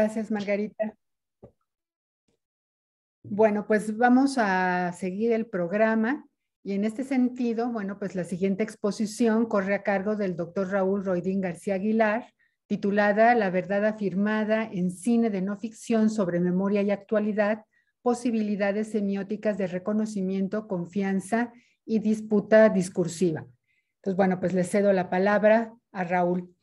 Gracias, Margarita. Bueno, pues vamos a seguir el programa y en este sentido, bueno, pues la siguiente exposición corre a cargo del doctor Raúl Roidín García Aguilar, titulada La verdad afirmada en cine de no ficción sobre memoria y actualidad, posibilidades semióticas de reconocimiento, confianza y disputa discursiva. Entonces, bueno, pues le cedo la palabra a Raúl.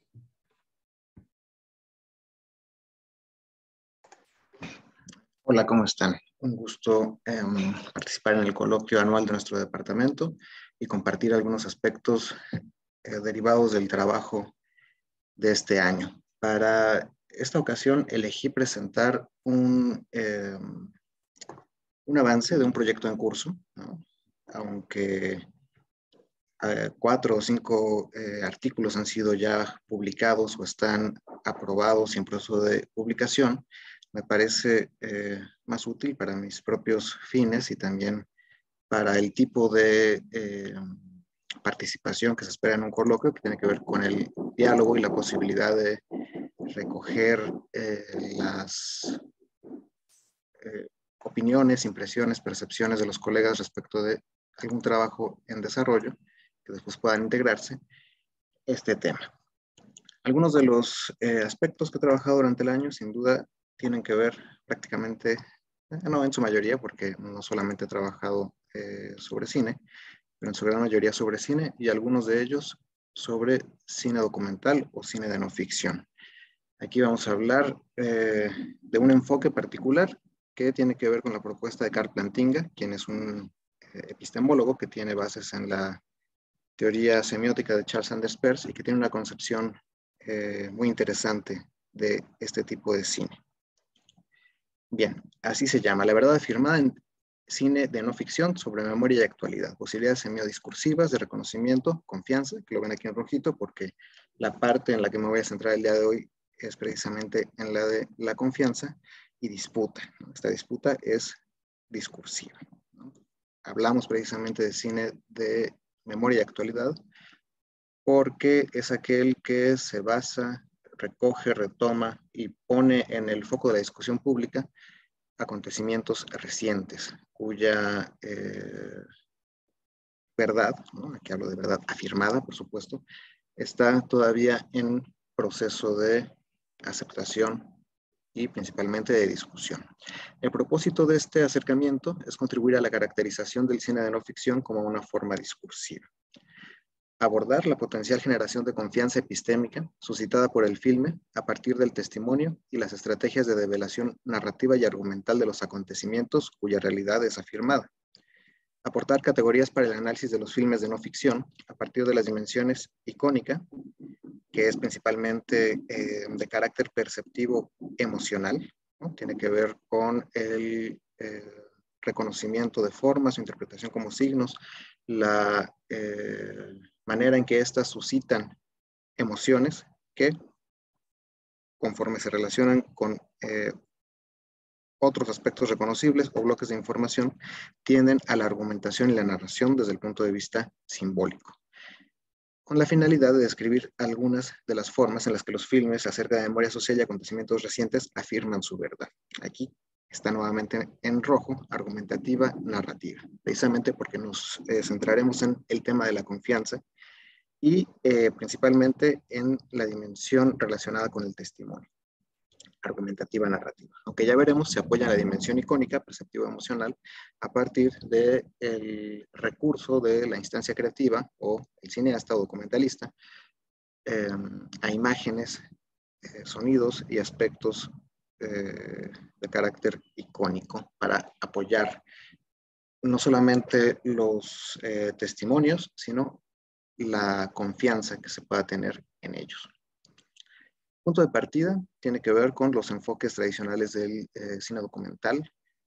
Hola, ¿cómo están? Un gusto em, participar en el coloquio anual de nuestro departamento y compartir algunos aspectos eh, derivados del trabajo de este año. Para esta ocasión elegí presentar un, em, un avance de un proyecto en curso, aunque eh, cuatro o cinco eh, artículos han sido ya publicados o están aprobados en proceso de publicación me parece eh, más útil para mis propios fines y también para el tipo de eh, participación que se espera en un coloquio, que tiene que ver con el diálogo y la posibilidad de recoger eh, las opiniones, impresiones, percepciones de los colegas respecto de algún trabajo en desarrollo que después puedan integrarse este tema. Algunos de los aspectos que he trabajado durante el año, sin duda, tienen que ver prácticamente, eh, no en su mayoría, porque no solamente he trabajado eh, sobre cine, pero en su gran mayoría sobre cine y algunos de ellos sobre cine documental o cine de no ficción. Aquí vamos a hablar eh, de un enfoque particular que tiene que ver con la propuesta de Carl Plantinga, quien es un epistemólogo que tiene bases en la teoría semiótica de Charles Sanders Peirce y que tiene una concepción muy interesante de este tipo de cine. Bien, así se llama. La verdad afirmada en cine de no ficción sobre memoria y actualidad. Posibilidades semiodiscursivas de reconocimiento, confianza, que lo ven aquí en rojito porque la parte en la que me voy a centrar el día de hoy es precisamente en la de la confianza y disputa. Esta disputa es discursiva. Hablamos precisamente de cine de memoria y actualidad porque es aquel que se basa, recoge, retoma y pone en el foco de la discusión pública acontecimientos recientes cuya eh, verdad, aquí hablo de verdad afirmada, por supuesto, está todavía en proceso de aceptación y principalmente de discusión. El propósito de este acercamiento es contribuir a la caracterización del cine de no ficción como una forma discursiva abordar la potencial generación de confianza epistémica suscitada por el filme a partir del testimonio y las estrategias de develación narrativa y argumental de los acontecimientos cuya realidad es afirmada. Aportar categorías para el análisis de los filmes de no ficción a partir de las dimensiones icónica, que es principalmente eh, de carácter perceptivo emocional, tiene que ver con el... Eh, reconocimiento de formas, su interpretación como signos, la eh, manera en que éstas suscitan emociones que, conforme se relacionan con eh, otros aspectos reconocibles o bloques de información, tienden a la argumentación y la narración desde el punto de vista simbólico con la finalidad de describir algunas de las formas en las que los filmes acerca de memoria social y acontecimientos recientes afirman su verdad. Aquí está nuevamente en rojo, argumentativa, narrativa, precisamente porque nos eh, centraremos en el tema de la confianza y eh, principalmente en la dimensión relacionada con el testimonio, argumentativa narrativa. Aunque ya veremos, se apoya en la dimensión icónica, perceptiva emocional, a partir del recurso de la instancia creativa o el cineasta o documentalista em, a imágenes, eh, sonidos y aspectos eh, de carácter icónico para apoyar no solamente los testimonios, sino la confianza que se pueda tener en ellos. Punto de partida tiene que ver con los enfoques tradicionales del eh, cine documental,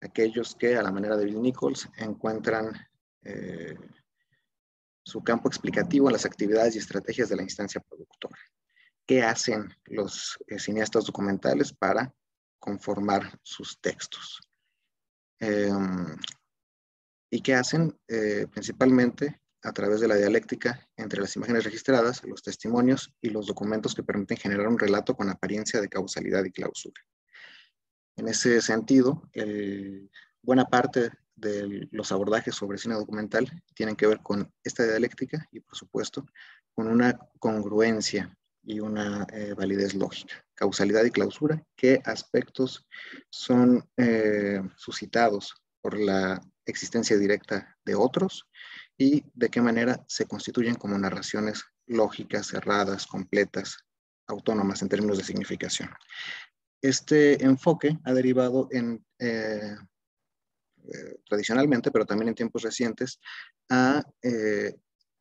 aquellos que a la manera de Bill Nichols encuentran eh, su campo explicativo en las actividades y estrategias de la instancia productora. ¿Qué hacen los eh, cineastas documentales para conformar sus textos? Em, ¿Y qué hacen? principalmente a través de la dialéctica entre las imágenes registradas, los testimonios y los documentos que permiten generar un relato con apariencia de causalidad y clausura. En ese sentido, buena parte de los abordajes sobre cine documental tienen que ver con esta dialéctica y, por supuesto, con una congruencia y una eh, validez lógica. Causalidad y clausura, qué aspectos son eh, suscitados por la existencia directa de otros y de qué manera se constituyen como narraciones lógicas, cerradas, completas, autónomas en términos de significación. Este enfoque ha derivado en, eh, eh, tradicionalmente, pero también en tiempos recientes, a eh,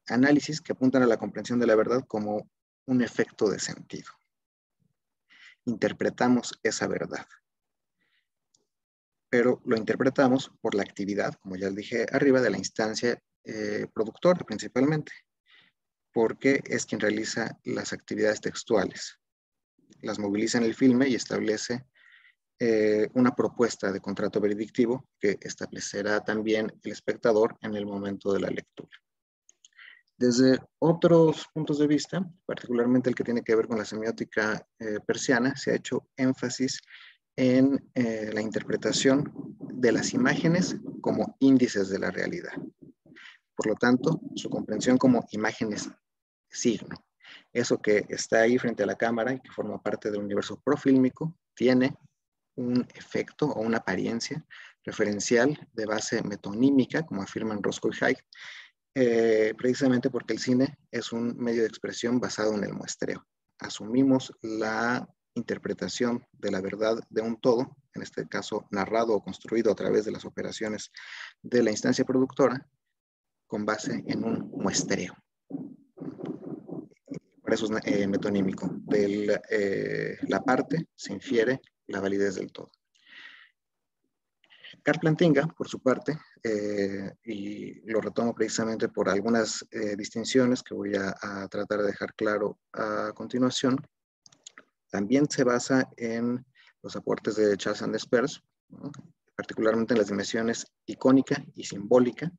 análisis que apuntan a la comprensión de la verdad como un efecto de sentido. Interpretamos esa verdad, pero lo interpretamos por la actividad, como ya dije arriba, de la instancia eh, productor principalmente, porque es quien realiza las actividades textuales, las moviliza en el filme y establece eh, una propuesta de contrato veredictivo que establecerá también el espectador en el momento de la lectura. Desde otros puntos de vista, particularmente el que tiene que ver con la semiótica eh, persiana, se ha hecho énfasis en eh, la interpretación de las imágenes como índices de la realidad. Por lo tanto, su comprensión como imágenes signo. Eso que está ahí frente a la cámara y que forma parte del universo profílmico tiene un efecto o una apariencia referencial de base metonímica, como afirman Roscoe y eh, precisamente porque el cine es un medio de expresión basado en el muestreo. Asumimos la interpretación de la verdad de un todo, en este caso narrado o construido a través de las operaciones de la instancia productora, con base en un muestreo. Por eso es eh, metonímico. De eh, la, parte se infiere la validez del todo. Carl Plantinga, por su parte, eh, y lo retomo precisamente por algunas distinciones que voy a, tratar de dejar claro a continuación, también se basa en los aportes de Charles Sanders Peirce, particularmente en las dimensiones icónica y simbólica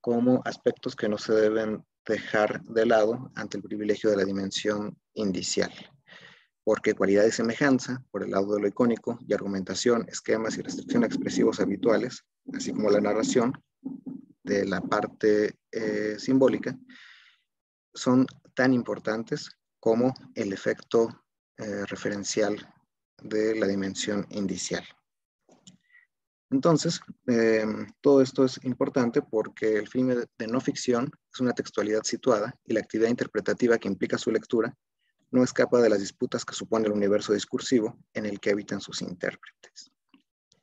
como aspectos que no se deben dejar de lado ante el privilegio de la dimensión indicial, porque cualidad y semejanza, por el lado de lo icónico, y argumentación, esquemas y restricción expresivos habituales, así como la narración de la parte eh, simbólica, son tan importantes como el efecto eh, referencial de la dimensión indicial. Entonces, em, todo esto es importante porque el filme de no ficción es una textualidad situada y la actividad interpretativa que implica su lectura no escapa de las disputas que supone el universo discursivo en el que habitan sus intérpretes.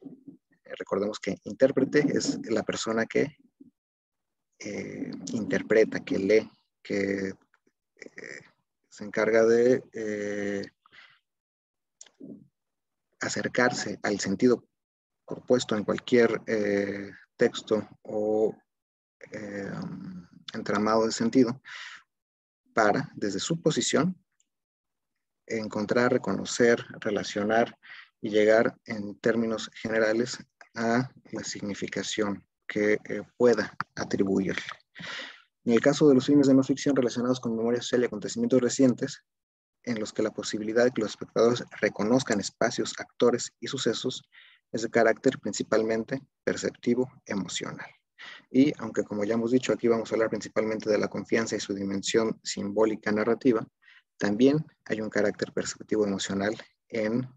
Eh, recordemos que intérprete es la persona que eh, interpreta, que lee, que eh, se encarga de acercarse al sentido puesto en cualquier eh, texto o eh, entramado de sentido para, desde su posición, encontrar, reconocer, relacionar y llegar en términos generales a la significación que eh, pueda atribuir. En el caso de los filmes de no ficción relacionados con memoria social y acontecimientos recientes, en los que la posibilidad de que los espectadores reconozcan espacios, actores y sucesos es de carácter principalmente perceptivo emocional. Y aunque como ya hemos dicho, aquí vamos a hablar principalmente de la confianza y su dimensión simbólica narrativa, también hay un carácter perceptivo emocional en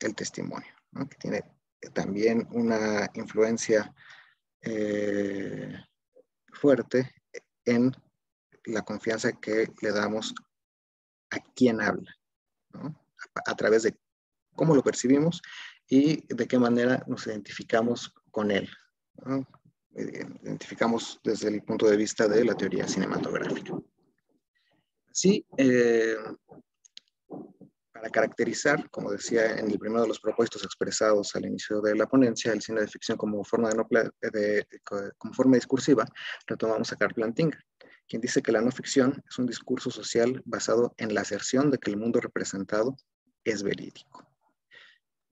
el testimonio, que tiene también una influencia eh, fuerte en la confianza que le damos a quien habla, a través de cómo lo percibimos y de qué manera nos identificamos con él. Eh, identificamos desde el punto de vista de la teoría cinematográfica. Sí, eh, para caracterizar, como decía en el primero de los propuestos expresados al inicio de la ponencia, el cine de ficción como forma, de no como forma discursiva, retomamos a Carl Plantinga, quien dice que la no ficción es un discurso social basado en la aserción de que el mundo representado es verídico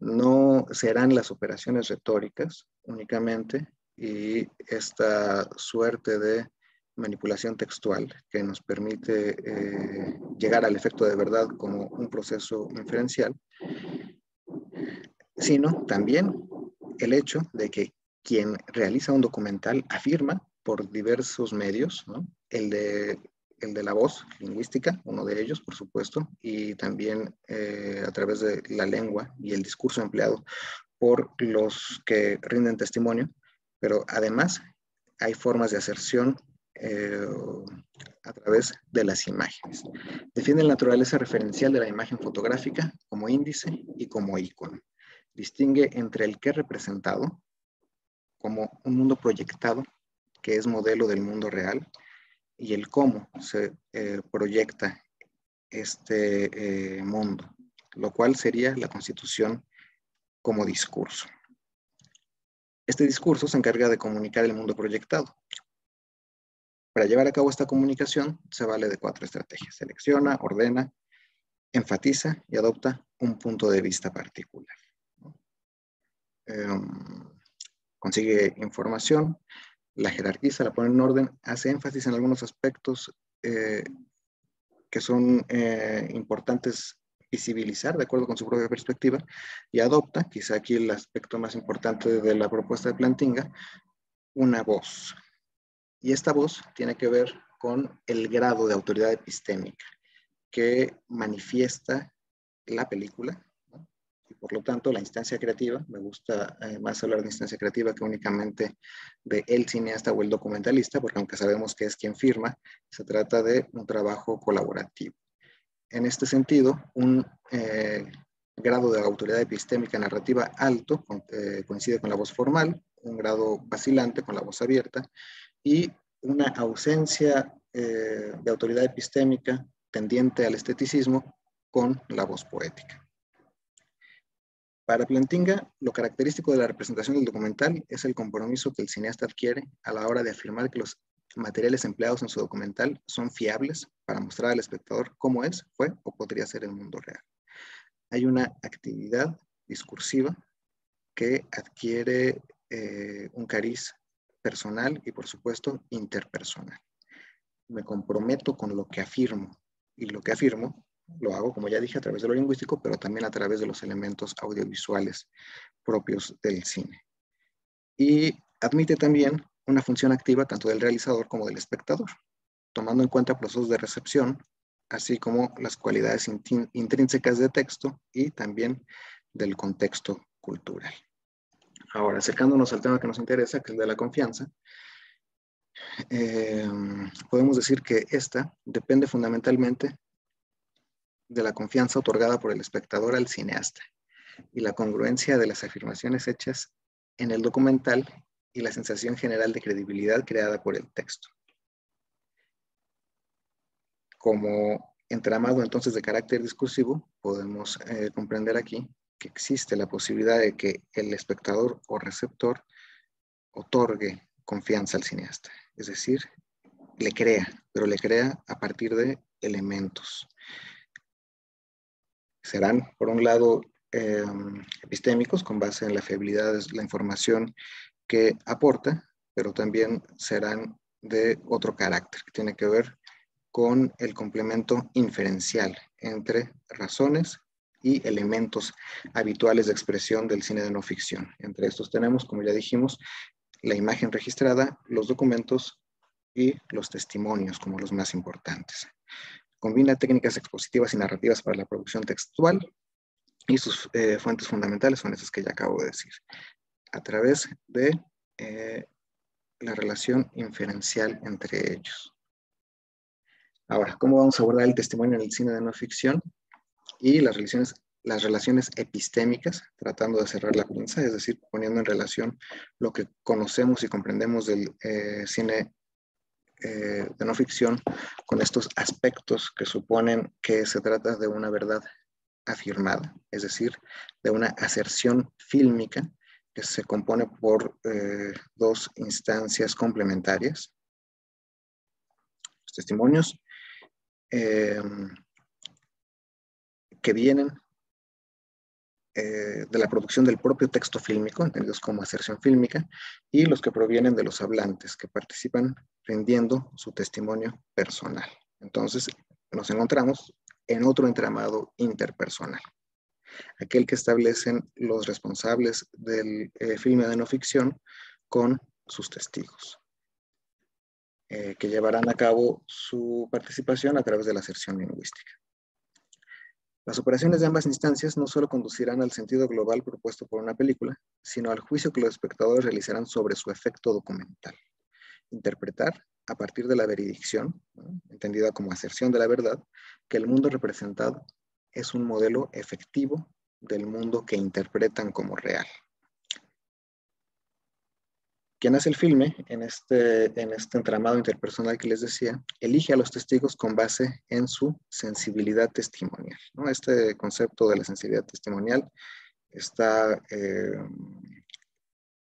no serán las operaciones retóricas únicamente y esta suerte de manipulación textual que nos permite eh, llegar al efecto de verdad como un proceso inferencial, sino también el hecho de que quien realiza un documental afirma por diversos medios, el de el de la voz lingüística, uno de ellos, por supuesto, y también eh, a través de la lengua y el discurso empleado por los que rinden testimonio, pero además hay formas de aserción eh, a través de las imágenes. Defiende la naturaleza referencial de la imagen fotográfica como índice y como icono. Distingue entre el que representado como un mundo proyectado, que es modelo del mundo real, y el cómo se eh, proyecta este eh, mundo, lo cual sería la constitución como discurso. Este discurso se encarga de comunicar el mundo proyectado. Para llevar a cabo esta comunicación se vale de cuatro estrategias. Selecciona, ordena, enfatiza y adopta un punto de vista particular. Em, consigue información, la jerarquiza, la pone en orden, hace énfasis en algunos aspectos eh, que son eh, importantes visibilizar de acuerdo con su propia perspectiva y adopta, quizá aquí el aspecto más importante de la propuesta de Plantinga, una voz. Y esta voz tiene que ver con el grado de autoridad epistémica que manifiesta la película, por lo tanto, la instancia creativa, me gusta eh, más hablar de instancia creativa que únicamente de el cineasta o el documentalista, porque aunque sabemos que es quien firma, se trata de un trabajo colaborativo. En este sentido, un eh, grado de autoridad epistémica narrativa alto eh, coincide con la voz formal, un grado vacilante con la voz abierta y una ausencia de autoridad epistémica tendiente al esteticismo con la voz poética. Para Plantinga, lo característico de la representación del documental es el compromiso que el cineasta adquiere a la hora de afirmar que los materiales empleados en su documental son fiables para mostrar al espectador cómo es, fue o podría ser el mundo real. Hay una actividad discursiva que adquiere eh, un cariz personal y, por supuesto, interpersonal. Me comprometo con lo que afirmo y lo que afirmo lo hago, como ya dije, a través de lo lingüístico, pero también a través de los elementos audiovisuales propios del cine. Y admite también una función activa tanto del realizador como del espectador, tomando en cuenta procesos de recepción, así como las cualidades intrínsecas de texto y también del contexto cultural. Ahora, acercándonos al tema que nos interesa, que es el de la confianza, eh, podemos decir que esta depende fundamentalmente de la confianza otorgada por el espectador al cineasta y la congruencia de las afirmaciones hechas en el documental y la sensación general de credibilidad creada por el texto. Como entramado entonces de carácter discursivo, podemos eh, comprender aquí que existe la posibilidad de que el espectador o receptor otorgue confianza al cineasta, es decir, le crea, pero le crea a partir de elementos serán, por un lado, em, epistémicos con base en la fiabilidad de la información que aporta, pero también serán de otro carácter, que tiene que ver con el complemento inferencial entre razones y elementos habituales de expresión del cine de no ficción. Entre estos tenemos, como ya dijimos, la imagen registrada, los documentos y los testimonios como los más importantes. Combina técnicas expositivas y narrativas para la producción textual y sus eh, fuentes fundamentales son esas que ya acabo de decir, a través de eh, la relación inferencial entre ellos. Ahora, ¿cómo vamos a abordar el testimonio en el cine de no ficción y las relaciones, las relaciones epistémicas, tratando de cerrar la pinza, es decir, poniendo en relación lo que conocemos y comprendemos del eh, cine eh, de no ficción con estos aspectos que suponen que se trata de una verdad afirmada, es decir, de una aserción fílmica que se compone por eh, dos instancias complementarias, los testimonios eh, que vienen eh, de la producción del propio texto fílmico, entendidos como aserción fílmica, y los que provienen de los hablantes que participan rindiendo su testimonio personal. Entonces, nos encontramos en otro entramado interpersonal, aquel que establecen los responsables del eh, filme de no ficción con sus testigos, eh, que llevarán a cabo su participación a través de la aserción lingüística. Las operaciones de ambas instancias no solo conducirán al sentido global propuesto por una película, sino al juicio que los espectadores realizarán sobre su efecto documental. Interpretar, a partir de la veridicción, entendida como aserción de la verdad, que el mundo representado es un modelo efectivo del mundo que interpretan como real quien hace el filme en este, en este entramado interpersonal que les decía, elige a los testigos con base en su sensibilidad testimonial. Este concepto de la sensibilidad testimonial está eh,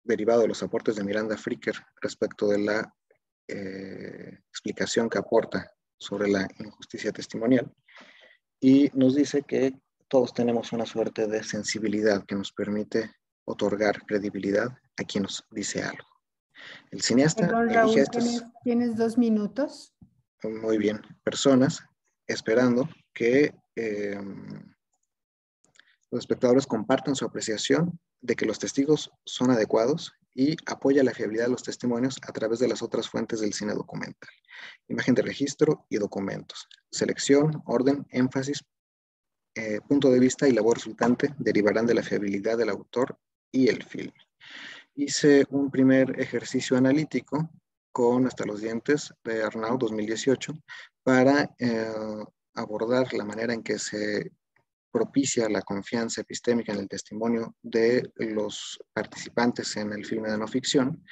derivado de los aportes de Miranda Fricker respecto de la eh, explicación que aporta sobre la injusticia testimonial. Y nos dice que todos tenemos una suerte de sensibilidad que nos permite otorgar credibilidad a quien nos dice algo. El cineasta... ¿tienes, dos minutos? Muy bien. Personas esperando que eh, los espectadores compartan su apreciación de que los testigos son adecuados y apoya la fiabilidad de los testimonios a través de las otras fuentes del cine documental. Imagen de registro y documentos. Selección, orden, énfasis, eh, punto de vista y labor resultante derivarán de la fiabilidad del autor y el filme hice un primer ejercicio analítico con Hasta los Dientes de Arnau 2018 para eh, abordar la manera en que se propicia la confianza epistémica en el testimonio de los participantes en el filme de no ficción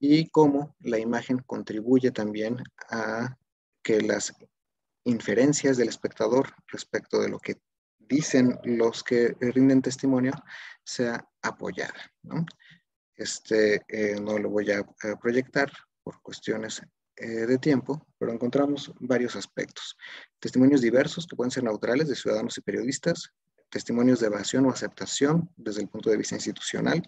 y cómo la imagen contribuye también a que las inferencias del espectador respecto de lo que dicen los que rinden testimonio sea apoyada. ¿no? Este eh, no lo voy a, proyectar por cuestiones eh, de tiempo, pero encontramos varios aspectos. Testimonios diversos que pueden ser neutrales de ciudadanos y periodistas, testimonios de evasión o aceptación desde el punto de vista institucional,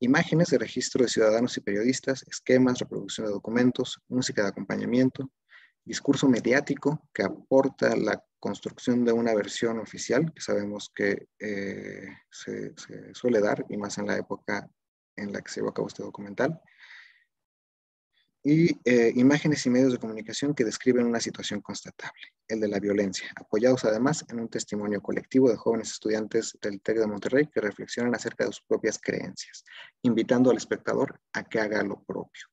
imágenes de registro de ciudadanos y periodistas, esquemas, reproducción de documentos, música de acompañamiento, discurso mediático que aporta la construcción de una versión oficial que sabemos que eh, se, se, suele dar y más en la época en la que se llevó a cabo este documental. Y eh, imágenes y medios de comunicación que describen una situación constatable, el de la violencia, apoyados además en un testimonio colectivo de jóvenes estudiantes del TEC de Monterrey que reflexionan acerca de sus propias creencias, invitando al espectador a que haga lo propio.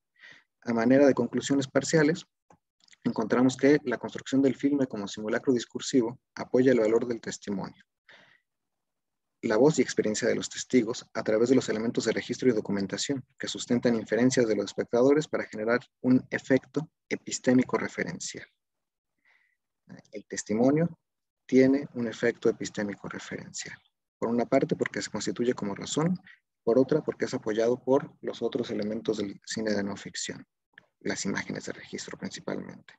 A manera de conclusiones parciales, encontramos que la construcción del filme como simulacro discursivo apoya el valor del testimonio, la voz y experiencia de los testigos a través de los elementos de registro y documentación que sustentan inferencias de los espectadores para generar un efecto epistémico referencial. El testimonio tiene un efecto epistémico referencial. Por una parte, porque se constituye como razón, por otra, porque es apoyado por los otros elementos del cine de no ficción, las imágenes de registro principalmente.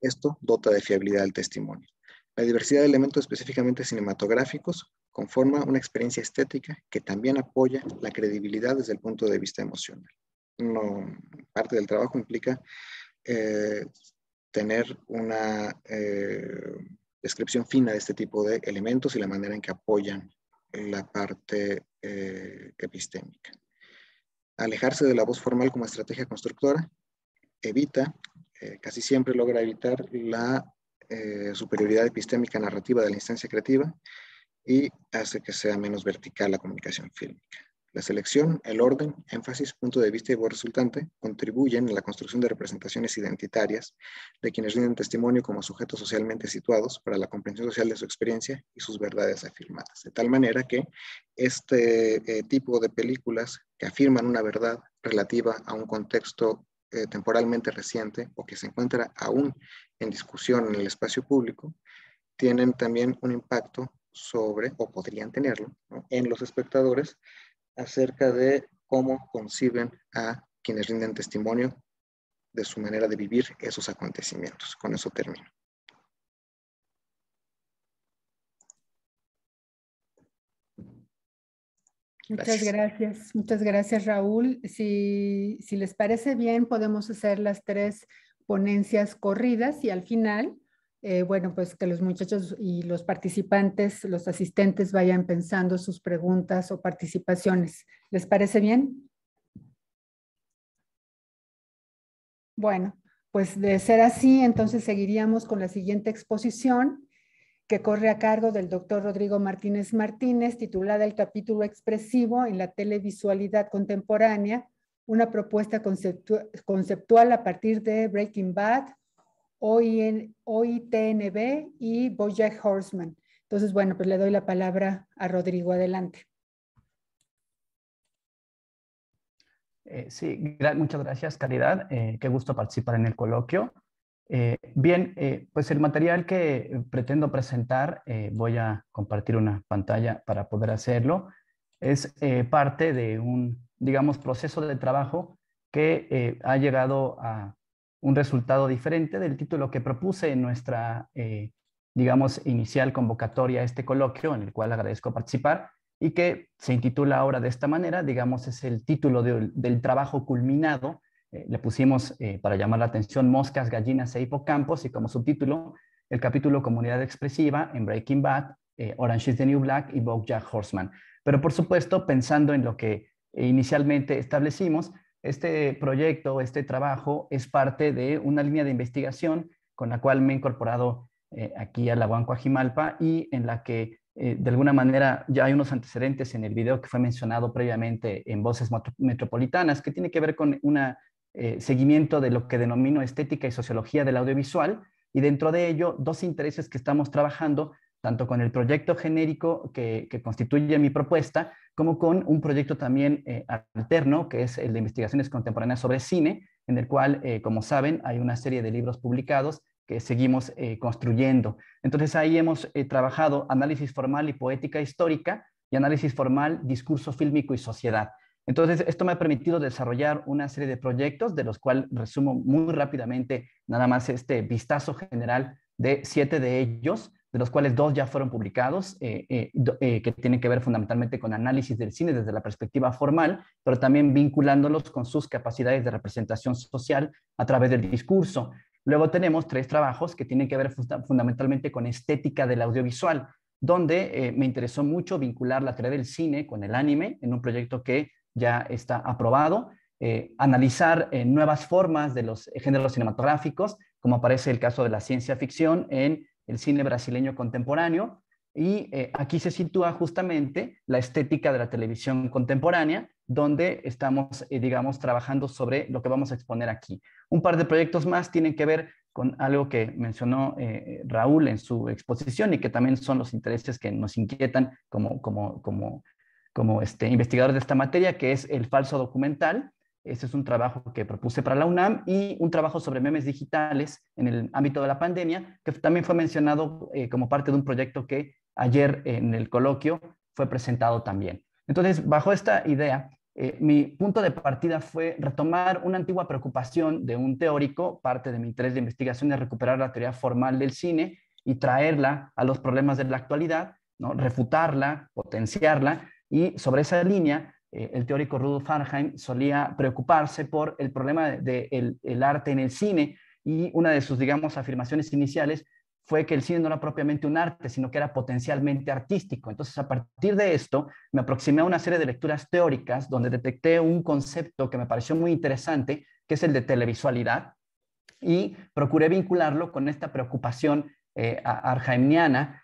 Esto dota de fiabilidad al testimonio. La diversidad de elementos específicamente cinematográficos conforma una experiencia estética que también apoya la credibilidad desde el punto de vista emocional. parte del trabajo implica eh, tener una eh, descripción fina de este tipo de elementos y la manera en que apoyan la parte eh, epistémica. Alejarse de la voz formal como estrategia constructora evita, casi siempre logra evitar la superioridad epistémica narrativa de la instancia creativa y hace que sea menos vertical la comunicación fílmica. La selección, el orden, énfasis, punto de vista y voz resultante contribuyen a la construcción de representaciones identitarias de quienes rinden testimonio como sujetos socialmente situados para la comprensión social de su experiencia y sus verdades afirmadas. De tal manera que este eh, tipo de películas que afirman una verdad relativa a un contexto eh, temporalmente reciente o que se encuentra aún en discusión en el espacio público, tienen también un impacto sobre, o podrían tenerlo, en los espectadores acerca de cómo conciben a quienes rinden testimonio de su manera de vivir esos acontecimientos. Con eso termino. Muchas gracias. gracias, muchas gracias Raúl. si les parece bien, podemos hacer las tres ponencias corridas y al final eh, bueno, pues que los muchachos y los participantes, los asistentes vayan pensando sus preguntas o participaciones. ¿Les parece bien? Bueno, pues de ser así, entonces seguiríamos con la siguiente exposición que corre a cargo del doctor Rodrigo Martínez Martínez, titulada El capítulo expresivo en la televisualidad contemporánea, una propuesta conceptual a partir de Breaking Bad, OITNB y Bojack Horseman. Entonces, bueno, pues le doy la palabra a Rodrigo. Adelante. Eh, sí, muchas gracias, Caridad. Eh, qué gusto participar en el coloquio. Eh, bien, pues el material que pretendo presentar, voy a compartir una pantalla para poder hacerlo, es parte de un, digamos, proceso de trabajo que ha llegado a un resultado diferente del título que propuse en nuestra, eh, digamos, inicial convocatoria a este coloquio, en el cual agradezco participar, y que se intitula ahora de esta manera, digamos, es el título del trabajo culminado. Eh, le pusimos, eh, para llamar la atención, Moscas, Gallinas e Hipocampos, y como subtítulo, el capítulo Comunidad Expresiva en Breaking Bad, Orange is the New Black y Bojack Horseman. Pero, por supuesto, pensando en lo que inicialmente establecimos, este proyecto, este trabajo es parte de una línea de investigación con la cual me he incorporado eh, aquí a la Huanco Ajimalpa y en la que eh, de alguna manera ya hay unos antecedentes en el video que fue mencionado previamente en Voces Metropolitanas, que tiene que ver con un eh, seguimiento de lo que denomino estética y sociología del audiovisual, y dentro de ello dos intereses que estamos trabajando tanto con el proyecto genérico que, constituye mi propuesta, como con un proyecto también eh, alterno, que es el de investigaciones contemporáneas sobre cine, en el cual, eh, como saben, hay una serie de libros publicados que seguimos eh, construyendo. Entonces ahí hemos trabajado análisis formal y poética histórica y análisis formal, discurso fílmico y sociedad. Entonces, esto me ha permitido desarrollar una serie de proyectos, de los cuales resumo muy rápidamente nada más este vistazo general de siete de ellos de los cuales dos ya fueron publicados, eh, eh, eh, que tienen que ver fundamentalmente con análisis del cine desde la perspectiva formal, pero también vinculándolos con sus capacidades de representación social a través del discurso. Luego tenemos tres trabajos que tienen que ver fundamentalmente con estética del audiovisual, donde me interesó mucho vincular la teoría del cine con el anime en un proyecto que ya está aprobado, analizar nuevas formas de los géneros cinematográficos, como aparece el caso de la ciencia ficción en el cine brasileño contemporáneo, y eh, aquí se sitúa justamente la estética de la televisión contemporánea, donde estamos, eh, digamos, trabajando sobre lo que vamos a exponer aquí. Un par de proyectos más tienen que ver con algo que mencionó eh, Raúl en su exposición y que también son los intereses que nos inquietan como, como, como este, investigador de esta materia, que es el falso documental ese es un trabajo que propuse para la UNAM y un trabajo sobre memes digitales en el ámbito de la pandemia, que también fue mencionado eh, como parte de un proyecto que ayer eh, en el coloquio fue presentado también. Entonces, bajo esta idea, eh, mi punto de partida fue retomar una antigua preocupación de un teórico, parte de mi interés de investigación de recuperar la teoría formal del cine y traerla a los problemas de la actualidad, ¿no? refutarla, potenciarla, y sobre esa línea eh, el teórico Rudolf Arnheim solía preocuparse por el problema del de, el arte en el cine y una de sus, digamos, afirmaciones iniciales fue que el cine no era propiamente un arte, sino que era potencialmente artístico. Entonces, a partir de esto, me aproximé a una serie de lecturas teóricas donde detecté un concepto que me pareció muy interesante, que es el de televisualidad, y procuré vincularlo con esta preocupación eh,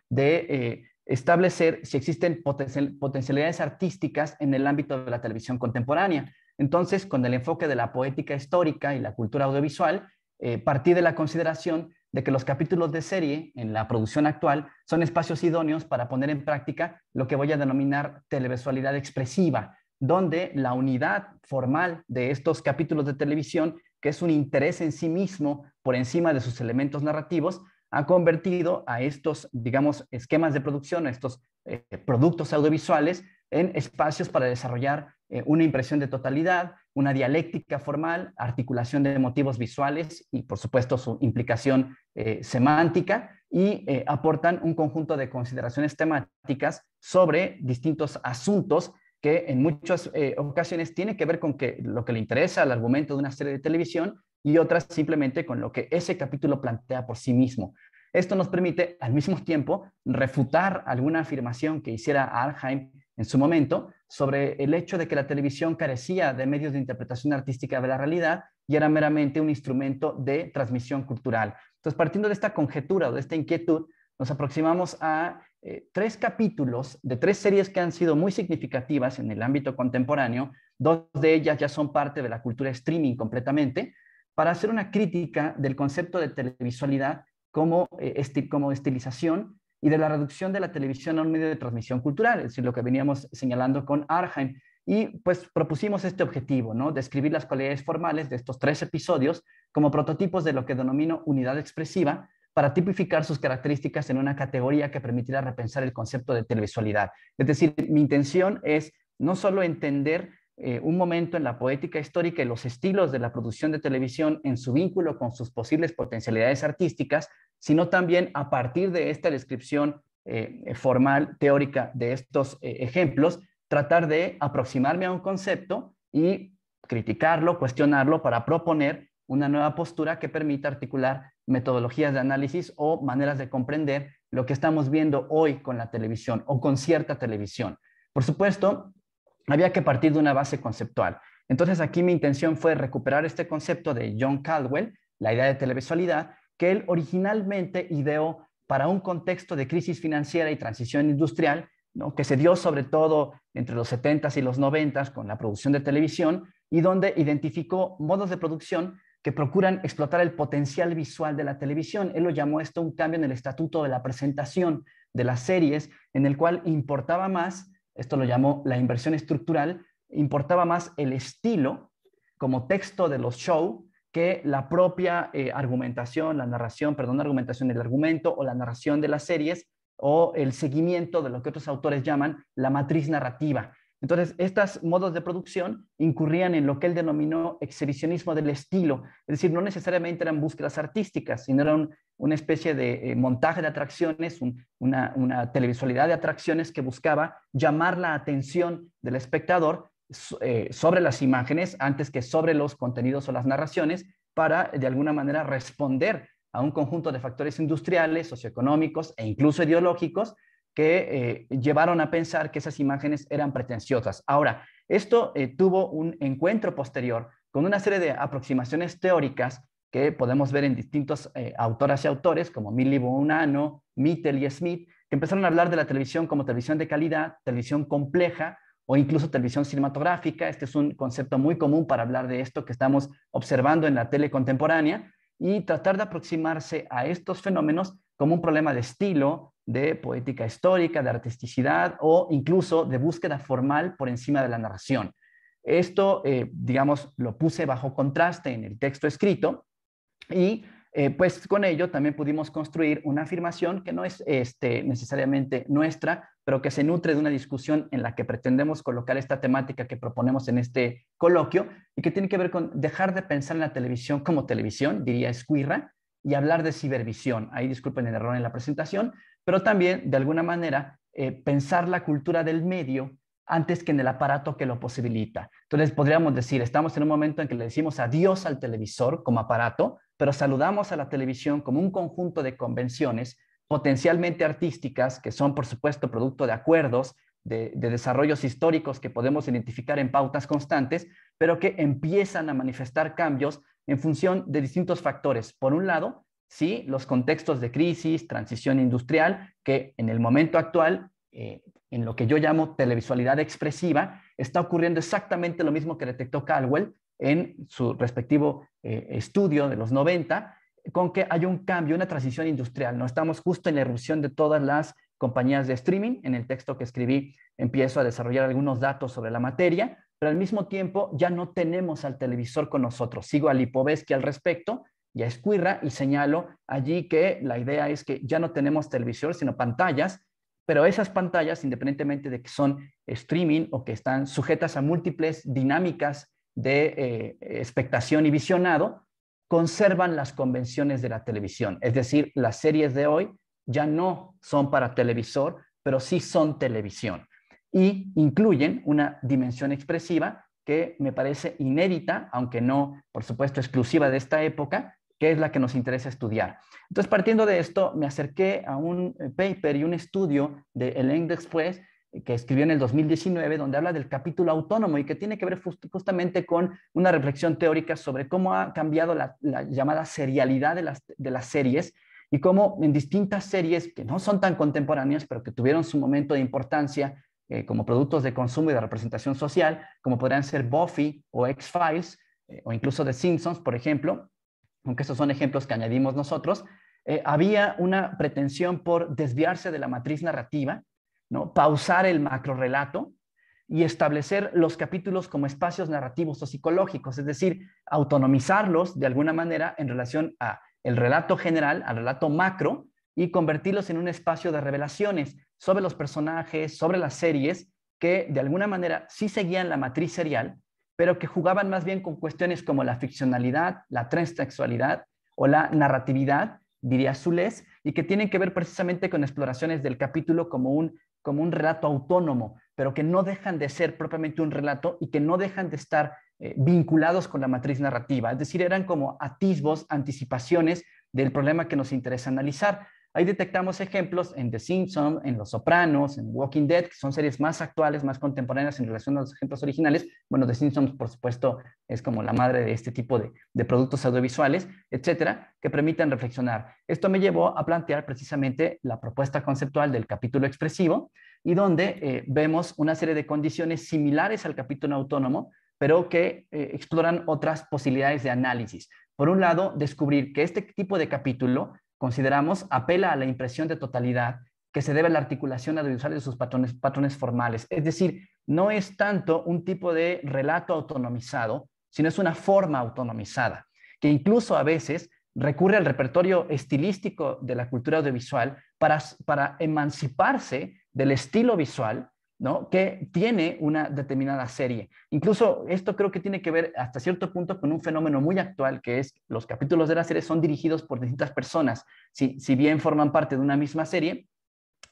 de eh, establecer si existen potencialidades artísticas en el ámbito de la televisión contemporánea. Entonces, con el enfoque de la poética histórica y la cultura audiovisual, eh, partí de la consideración de que los capítulos de serie en la producción actual son espacios idóneos para poner en práctica lo que voy a denominar televisualidad expresiva, donde la unidad formal de estos capítulos de televisión, que es un interés en sí mismo por encima de sus elementos narrativos, ha convertido a estos, digamos, esquemas de producción, a estos eh, productos audiovisuales, en espacios para desarrollar eh, una impresión de totalidad, una dialéctica formal, articulación de motivos visuales y, por supuesto, su implicación eh, semántica, y aportan un conjunto de consideraciones temáticas sobre distintos asuntos que en muchas ocasiones tiene que ver con que lo que le interesa al argumento de una serie de televisión, y otras simplemente con lo que ese capítulo plantea por sí mismo. Esto nos permite al mismo tiempo refutar alguna afirmación que hiciera Alheim en su momento sobre el hecho de que la televisión carecía de medios de interpretación artística de la realidad y era meramente un instrumento de transmisión cultural. Entonces, partiendo de esta conjetura o de esta inquietud, nos aproximamos a eh, tres capítulos de tres series que han sido muy significativas en el ámbito contemporáneo. Dos de ellas ya son parte de la cultura streaming completamente, para hacer una crítica del concepto de televisualidad eh, como, estilización y de la reducción de la televisión a un medio de transmisión cultural, es decir, lo que veníamos señalando con Arheim. Y pues propusimos este objetivo, ¿no? Describir las cualidades formales de estos tres episodios como prototipos de lo que denomino unidad expresiva para tipificar sus características en una categoría que permitirá repensar el concepto de televisualidad. Es decir, mi intención es no solo entender eh, un momento en la poética histórica y los estilos de la producción de televisión en su vínculo con sus posibles potencialidades artísticas, sino también a partir de esta descripción eh, eh, formal, teórica de estos ejemplos, tratar de aproximarme a un concepto y criticarlo, cuestionarlo para proponer una nueva postura que permita articular metodologías de análisis o maneras de comprender lo que estamos viendo hoy con la televisión o con cierta televisión. Por supuesto, había que partir de una base conceptual. Entonces aquí mi intención fue recuperar este concepto de John Caldwell, la idea de televisualidad, que él originalmente ideó para un contexto de crisis financiera y transición industrial, que se dio sobre todo entre los 70s y los 90s con la producción de televisión, y donde identificó modos de producción que procuran explotar el potencial visual de la televisión. Él lo llamó esto un cambio en el estatuto de la presentación de las series, en el cual importaba más esto lo llamó la inversión estructural, importaba más el estilo como texto de los show que la propia eh, argumentación, la narración, perdón, argumentación del argumento o la narración de las series o el seguimiento de lo que otros autores llaman la matriz narrativa, entonces, estos modos de producción incurrían en lo que él denominó exhibicionismo del estilo, es decir, no necesariamente eran búsquedas artísticas, sino eran una especie de eh, montaje de atracciones, una, televisualidad de atracciones que buscaba llamar la atención del espectador eh, sobre las imágenes antes que sobre los contenidos o las narraciones para, de alguna manera, responder a un conjunto de factores industriales, socioeconómicos e incluso ideológicos que eh, llevaron a pensar que esas imágenes eran pretenciosas. Ahora, esto eh, tuvo un encuentro posterior con una serie de aproximaciones teóricas que podemos ver en distintos eh, autoras y autores, como Milly Bonanno, Mittel y Smith, que empezaron a hablar de la televisión como televisión de calidad, televisión compleja o incluso televisión cinematográfica. Este es un concepto muy común para hablar de esto que estamos observando en la tele contemporánea y tratar de aproximarse a estos fenómenos como un problema de estilo, de poética histórica, de artisticidad o incluso de búsqueda formal por encima de la narración. Esto, eh, digamos, lo puse bajo contraste en el texto escrito y eh, pues con ello también pudimos construir una afirmación que no es este, necesariamente nuestra, pero que se nutre de una discusión en la que pretendemos colocar esta temática que proponemos en este coloquio y que tiene que ver con dejar de pensar en la televisión como televisión, diría Escuirra, y hablar de cibervisión. Ahí disculpen el error en la presentación, pero también, de alguna manera, eh, pensar la cultura del medio antes que en el aparato que lo posibilita. Entonces podríamos decir, estamos en un momento en que le decimos adiós al televisor como aparato, pero saludamos a la televisión como un conjunto de convenciones potencialmente artísticas, que son por supuesto producto de acuerdos, de, desarrollos históricos que podemos identificar en pautas constantes, pero que empiezan a manifestar cambios en función de distintos factores. Por un lado, ¿sí? los contextos de crisis, transición industrial, que en el momento actual, eh, en lo que yo llamo televisualidad expresiva, está ocurriendo exactamente lo mismo que detectó Caldwell en su respectivo eh, estudio de los 90, con que hay un cambio, una transición industrial. No estamos justo en la erupción de todas las compañías de streaming. En el texto que escribí empiezo a desarrollar algunos datos sobre la materia, pero al mismo tiempo ya no tenemos al televisor con nosotros. Sigo a Lipovetsky al respecto, y a y señalo allí que la idea es que ya no tenemos televisor, sino pantallas, pero esas pantallas, independientemente de que son streaming o que están sujetas a múltiples dinámicas de eh, expectación y visionado, conservan las convenciones de la televisión. Es decir, las series de hoy ya no son para televisor, pero sí son televisión. Y incluyen una dimensión expresiva que me parece inédita, aunque no, por supuesto, exclusiva de esta época, que es la que nos interesa estudiar. Entonces, partiendo de esto, me acerqué a un eh, paper y un estudio de Hélène Después, que escribió en el 2019, donde habla del capítulo autónomo y que tiene que ver justamente con una reflexión teórica sobre cómo ha cambiado la, llamada serialidad de las, series y cómo en distintas series que no son tan contemporáneas, pero que tuvieron su momento de importancia eh, como productos de consumo y de representación social, como podrían ser Buffy o X-Files eh, o incluso The Simpsons, por ejemplo, aunque esos son ejemplos que añadimos nosotros, eh, había una pretensión por desviarse de la matriz narrativa, ¿no? pausar el relato y establecer los capítulos como espacios narrativos o psicológicos, es decir, autonomizarlos de alguna manera en relación a el relato general, al relato macro, y convertirlos en un espacio de revelaciones sobre los personajes, sobre las series, que de alguna manera sí seguían la matriz serial, pero que jugaban más bien con cuestiones como la ficcionalidad, la transsexualidad o la narratividad, diría Zules, y que tienen que ver precisamente con exploraciones del capítulo como un, relato autónomo, pero que no dejan de ser propiamente un relato y que no dejan de estar eh, vinculados con la matriz narrativa. Es decir, eran como atisbos, anticipaciones del problema que nos interesa analizar. Ahí detectamos ejemplos en The Simpsons, en Los Sopranos, en Walking Dead, que son series más actuales, más contemporáneas en relación a los ejemplos originales. Bueno, The Simpsons, por supuesto, es como la madre de este tipo de, productos audiovisuales, etcétera, que permitan reflexionar. Esto me llevó a plantear precisamente la propuesta conceptual del capítulo expresivo y donde eh, vemos una serie de condiciones similares al capítulo autónomo, pero que eh, exploran otras posibilidades de análisis. Por un lado, descubrir que este tipo de capítulo consideramos, apela a la impresión de totalidad que se debe a la articulación audiovisual de sus patrones, patrones formales. Es decir, no es tanto un tipo de relato autonomizado, sino es una forma autonomizada, que incluso a veces recurre al repertorio estilístico de la cultura audiovisual para, para emanciparse del estilo visual que tiene una determinada serie. Incluso esto creo que tiene que ver hasta cierto punto con un fenómeno muy actual, que es los capítulos de las serie son dirigidos por distintas personas. Si, bien forman parte de una misma serie,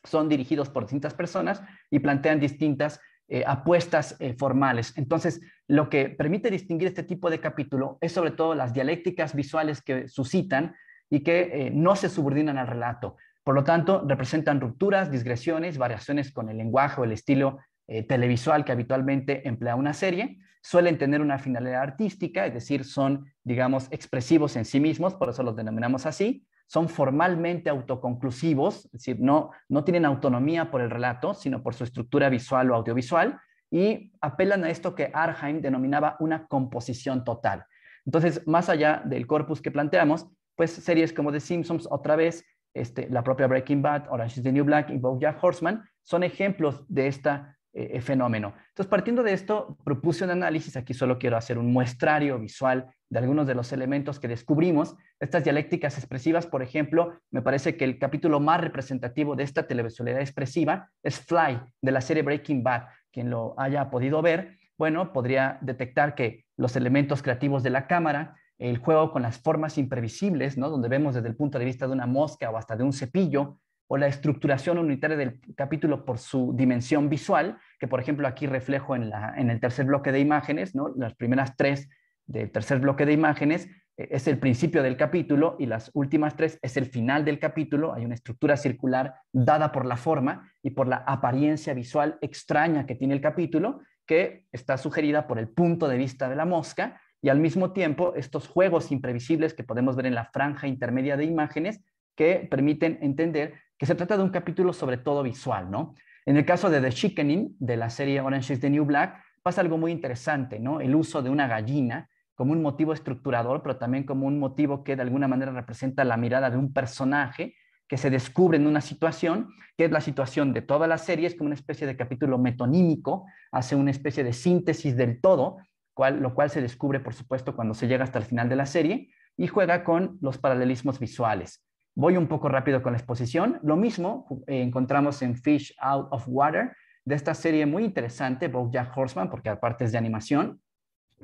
son dirigidos por distintas personas y plantean distintas eh, apuestas eh, formales. Entonces, lo que permite distinguir este tipo de capítulo es sobre todo las dialécticas visuales que suscitan y que eh, no se subordinan al relato. Por lo tanto, representan rupturas, digresiones, variaciones con el lenguaje o el estilo eh, televisual que habitualmente emplea una serie. Suelen tener una finalidad artística, es decir, son, digamos, expresivos en sí mismos, por eso los denominamos así. Son formalmente autoconclusivos, es decir, no, no tienen autonomía por el relato, sino por su estructura visual o audiovisual, y apelan a esto que Arheim denominaba una composición total. Entonces, más allá del corpus que planteamos, pues series como The Simpsons otra vez este, la propia Breaking Bad, Orange is the New Black y Bojack Horseman, son ejemplos de este fenómeno. Entonces, partiendo de esto, propuse un análisis, aquí solo quiero hacer un muestrario visual de algunos de los elementos que descubrimos. Estas dialécticas expresivas, por ejemplo, me parece que el capítulo más representativo de esta televisualidad expresiva es Fly, de la serie Breaking Bad. Quien lo haya podido ver, bueno, podría detectar que los elementos creativos de la cámara, el juego con las formas imprevisibles, ¿no? donde vemos desde el punto de vista de una mosca o hasta de un cepillo, o la estructuración unitaria del capítulo por su dimensión visual, que por ejemplo aquí reflejo en, la, en el tercer bloque de imágenes, ¿no? las primeras tres del tercer bloque de imágenes eh, es el principio del capítulo y las últimas tres es el final del capítulo, hay una estructura circular dada por la forma y por la apariencia visual extraña que tiene el capítulo, que está sugerida por el punto de vista de la mosca, y al mismo tiempo estos juegos imprevisibles que podemos ver en la franja intermedia de imágenes que permiten entender que se trata de un capítulo sobre todo visual, ¿no? En el caso de The Chickening, de la serie Orange is the New Black, pasa algo muy interesante, ¿no? El uso de una gallina como un motivo estructurador, pero también como un motivo que de alguna manera representa la mirada de un personaje que se descubre en una situación, que es la situación de toda la serie, es como una especie de capítulo metonímico, hace una especie de síntesis del todo lo cual se descubre, por supuesto, cuando se llega hasta el final de la serie, y juega con los paralelismos visuales. Voy un poco rápido con la exposición. Lo mismo eh, encontramos en Fish Out of Water, de esta serie muy interesante, Jack Horseman, porque aparte es de animación,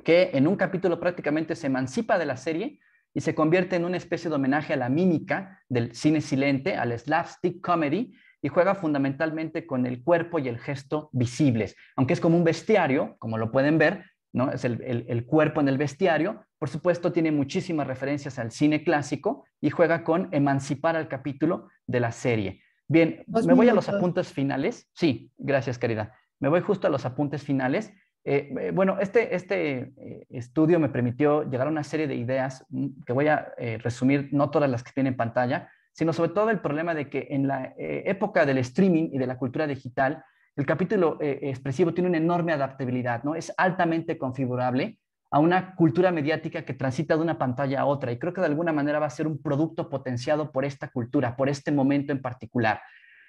que en un capítulo prácticamente se emancipa de la serie y se convierte en una especie de homenaje a la mímica del cine silente, al slapstick comedy, y juega fundamentalmente con el cuerpo y el gesto visibles. Aunque es como un bestiario, como lo pueden ver, es el, cuerpo en el bestiario. Por supuesto, tiene muchísimas referencias al cine clásico y juega con emancipar al capítulo de la serie. Bien, me voy a los apuntes finales. Sí, gracias, Caridad. Me voy justo a los apuntes finales. Eh, eh, bueno, este, este eh, estudio me permitió llegar a una serie de ideas mm, que voy a resumir, no todas las que tienen pantalla, sino sobre todo el problema de que en la época del streaming y de la cultura digital, el capítulo eh, expresivo tiene una enorme adaptabilidad, ¿no? Es altamente configurable a una cultura mediática que transita de una pantalla a otra y creo que de alguna manera va a ser un producto potenciado por esta cultura, por este momento en particular.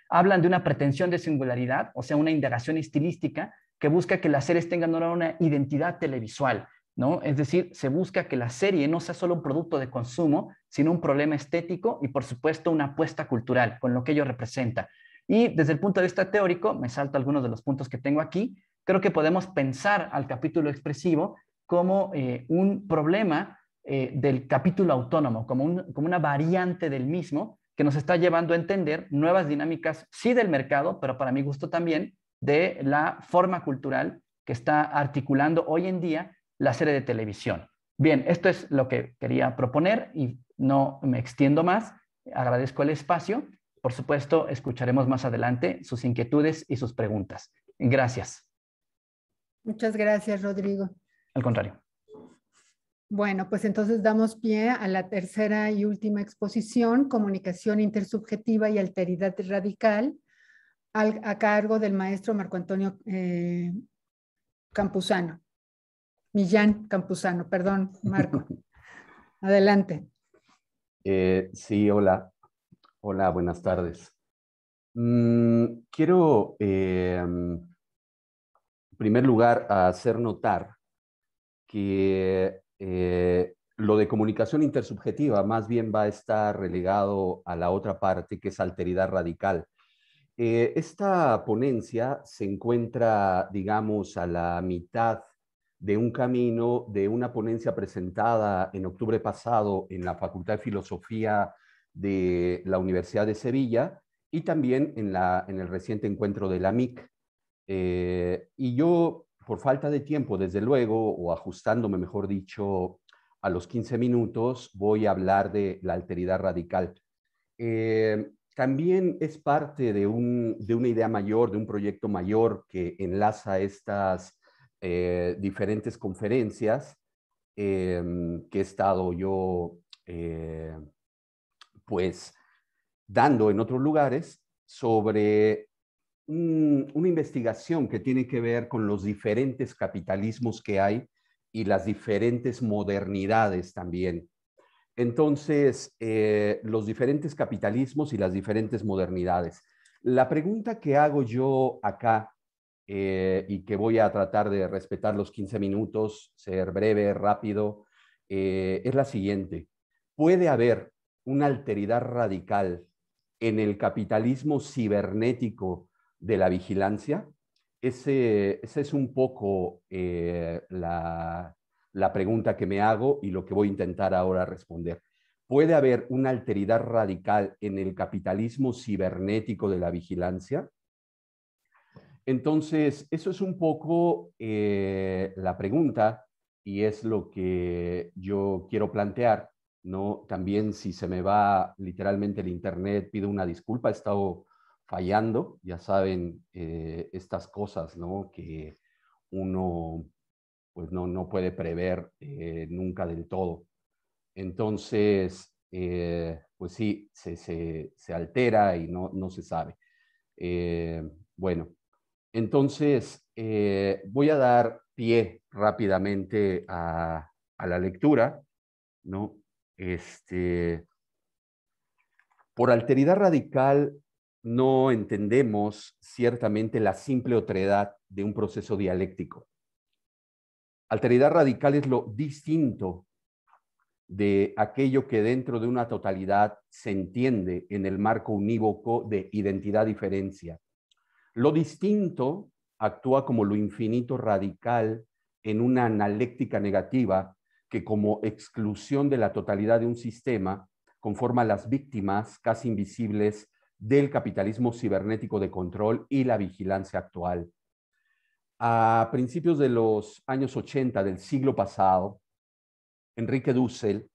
Hablan de una pretensión de singularidad, o sea, una indagación estilística que busca que las series tengan ahora una identidad televisual, ¿no? Es decir, se busca que la serie no sea solo un producto de consumo, sino un problema estético y, por supuesto, una apuesta cultural con lo que ello representa. Y desde el punto de vista teórico, me salto algunos de los puntos que tengo aquí, creo que podemos pensar al capítulo expresivo como eh, un problema eh, del capítulo autónomo, como, como una variante del mismo que nos está llevando a entender nuevas dinámicas, sí del mercado, pero para mi gusto también, de la forma cultural que está articulando hoy en día la serie de televisión. Bien, esto es lo que quería proponer y no me extiendo más. Agradezco el espacio por supuesto, escucharemos más adelante sus inquietudes y sus preguntas. Gracias. Muchas gracias, Rodrigo. Al contrario. Bueno, pues entonces damos pie a la tercera y última exposición, Comunicación Intersubjetiva y Alteridad Radical, a cargo del maestro Marco Antonio eh, Campuzano. Millán Campuzano, perdón, Marco. Adelante. Eh, sí, hola. Hola, buenas tardes. Mm, quiero, eh, en primer lugar, hacer notar que eh, lo de comunicación intersubjetiva más bien va a estar relegado a la otra parte, que es alteridad radical. Eh, esta ponencia se encuentra, digamos, a la mitad de un camino de una ponencia presentada en octubre pasado en la Facultad de Filosofía de la Universidad de Sevilla y también en, la, en el reciente encuentro de la MIC. Eh, y yo, por falta de tiempo, desde luego, o ajustándome, mejor dicho, a los 15 minutos, voy a hablar de la alteridad radical. Eh, también es parte de, una idea mayor, de un proyecto mayor que enlaza estas eh, diferentes conferencias que he estado yo pues dando en otros lugares sobre una investigación que tiene que ver con los diferentes capitalismos que hay y las diferentes modernidades también. Entonces, eh, los diferentes capitalismos y las diferentes modernidades. La pregunta que hago yo acá eh, y que voy a tratar de respetar los 15 minutos, ser breve, rápido, eh, es la siguiente. ¿Puede haber una alteridad radical en el capitalismo cibernético de la vigilancia? Ese, es un poco eh, la, pregunta que me hago y lo que voy a intentar ahora responder. ¿Puede haber una alteridad radical en el capitalismo cibernético de la vigilancia? Entonces, eso es un poco eh, la pregunta y es lo que yo quiero plantear. ¿no? También si se me va literalmente el internet, pido una disculpa, he estado fallando, ya saben, eh, estas cosas, ¿no? Que uno pues no, puede prever eh, nunca del todo. Entonces, eh, pues sí, se, altera y no, se sabe. bueno, entonces voy a dar pie rápidamente a, a la lectura, ¿no? Este, por alteridad radical no entendemos ciertamente la simple otredad de un proceso dialéctico. Alteridad radical es lo distinto de aquello que dentro de una totalidad se entiende en el marco unívoco de identidad-diferencia. Lo distinto actúa como lo infinito radical en una analéctica negativa que como exclusión de la totalidad de un sistema conforma las víctimas casi invisibles del capitalismo cibernético de control y la vigilancia actual. A principios de los años 80 del siglo pasado, Enrique Dussel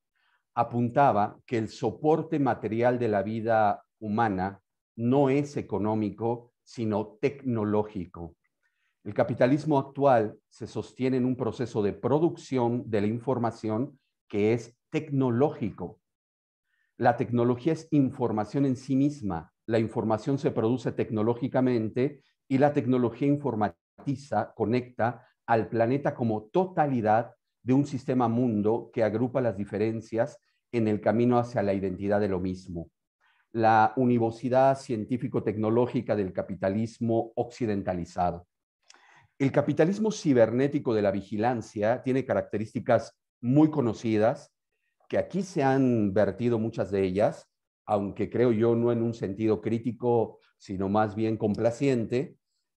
apuntaba que el soporte material de la vida humana no es económico, sino tecnológico. El capitalismo actual se sostiene en un proceso de producción de la información que es tecnológico. La tecnología es información en sí misma. La información se produce tecnológicamente y la tecnología informatiza, conecta al planeta como totalidad de un sistema mundo que agrupa las diferencias en el camino hacia la identidad de lo mismo. La univocidad científico-tecnológica del capitalismo occidentalizado. El capitalismo cibernético de la vigilancia tiene características muy conocidas, que aquí se han vertido muchas de ellas, aunque creo yo no en un sentido crítico, sino más bien complaciente,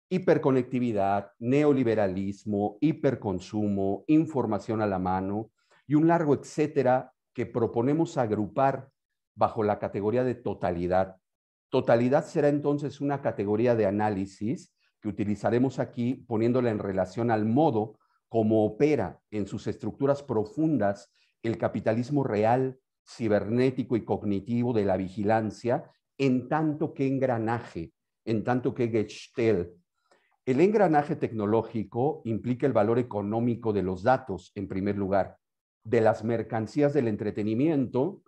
hiperconectividad, neoliberalismo, hiperconsumo, información a la mano y un largo etcétera que proponemos agrupar bajo la categoría de totalidad. Totalidad será entonces una categoría de análisis que utilizaremos aquí poniéndola en relación al modo como opera en sus estructuras profundas el capitalismo real, cibernético y cognitivo de la vigilancia, en tanto que engranaje, en tanto que gestel. El engranaje tecnológico implica el valor económico de los datos, en primer lugar, de las mercancías del entretenimiento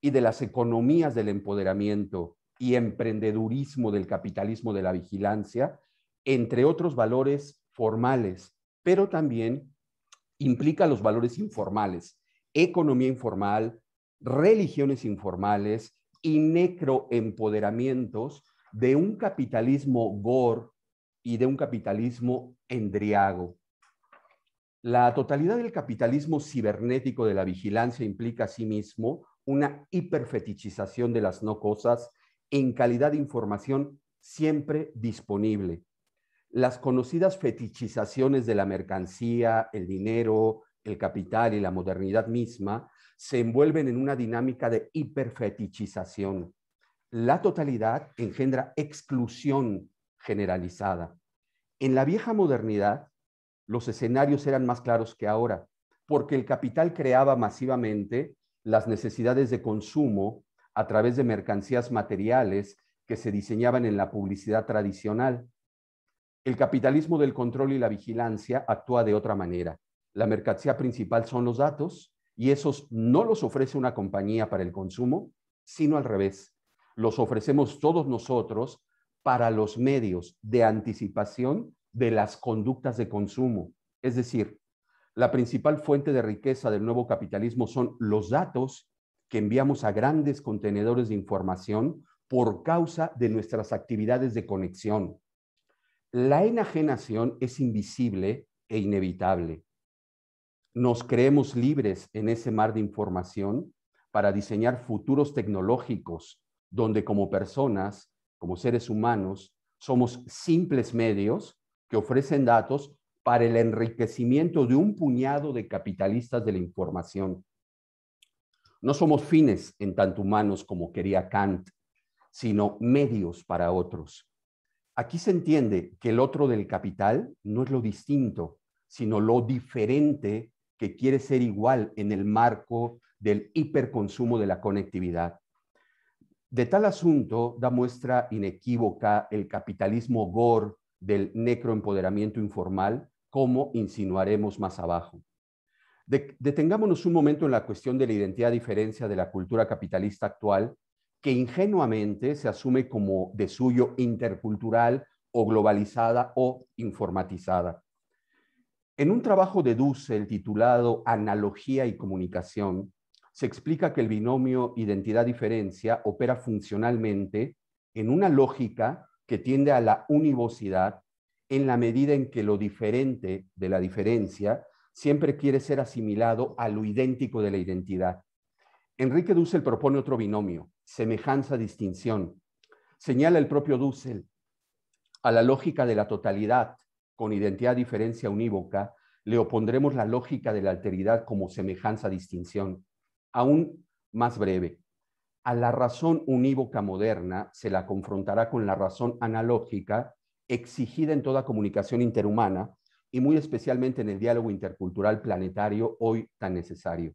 y de las economías del empoderamiento y emprendedurismo del capitalismo de la vigilancia, entre otros valores formales, pero también implica los valores informales, economía informal, religiones informales y necroempoderamientos de un capitalismo gore y de un capitalismo endriago. La totalidad del capitalismo cibernético de la vigilancia implica asimismo una hiperfetichización de las no cosas en calidad de información siempre disponible, las conocidas fetichizaciones de la mercancía, el dinero, el capital y la modernidad misma se envuelven en una dinámica de hiperfetichización. La totalidad engendra exclusión generalizada. En la vieja modernidad, los escenarios eran más claros que ahora, porque el capital creaba masivamente las necesidades de consumo a través de mercancías materiales que se diseñaban en la publicidad tradicional. El capitalismo del control y la vigilancia actúa de otra manera. La mercancía principal son los datos y esos no los ofrece una compañía para el consumo, sino al revés. Los ofrecemos todos nosotros para los medios de anticipación de las conductas de consumo. Es decir, la principal fuente de riqueza del nuevo capitalismo son los datos que enviamos a grandes contenedores de información por causa de nuestras actividades de conexión, la enajenación es invisible e inevitable. Nos creemos libres en ese mar de información para diseñar futuros tecnológicos donde como personas, como seres humanos, somos simples medios que ofrecen datos para el enriquecimiento de un puñado de capitalistas de la información. No somos fines en tanto humanos como quería Kant, sino medios para otros, Aquí se entiende que el otro del capital no es lo distinto, sino lo diferente que quiere ser igual en el marco del hiperconsumo de la conectividad. De tal asunto da muestra inequívoca el capitalismo gore del necroempoderamiento informal, como insinuaremos más abajo. detengámonos un momento en la cuestión de la identidad diferencia de la cultura capitalista actual que ingenuamente se asume como de suyo intercultural o globalizada o informatizada. En un trabajo de Dussel titulado Analogía y Comunicación, se explica que el binomio identidad-diferencia opera funcionalmente en una lógica que tiende a la univocidad en la medida en que lo diferente de la diferencia siempre quiere ser asimilado a lo idéntico de la identidad. Enrique Dussel propone otro binomio, semejanza, distinción. Señala el propio Dussel a la lógica de la totalidad con identidad, diferencia unívoca, le opondremos la lógica de la alteridad como semejanza, distinción. Aún más breve, a la razón unívoca moderna se la confrontará con la razón analógica exigida en toda comunicación interhumana y muy especialmente en el diálogo intercultural planetario hoy tan necesario.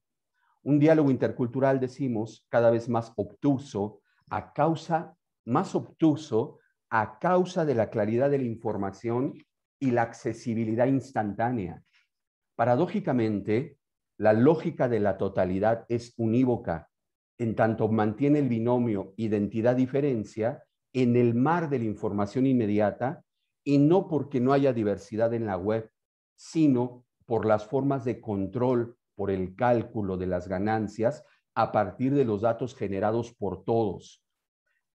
Un diálogo intercultural, decimos, cada vez más obtuso, a causa, más obtuso a causa de la claridad de la información y la accesibilidad instantánea. Paradójicamente, la lógica de la totalidad es unívoca, en tanto mantiene el binomio identidad-diferencia en el mar de la información inmediata y no porque no haya diversidad en la web, sino por las formas de control por el cálculo de las ganancias a partir de los datos generados por todos.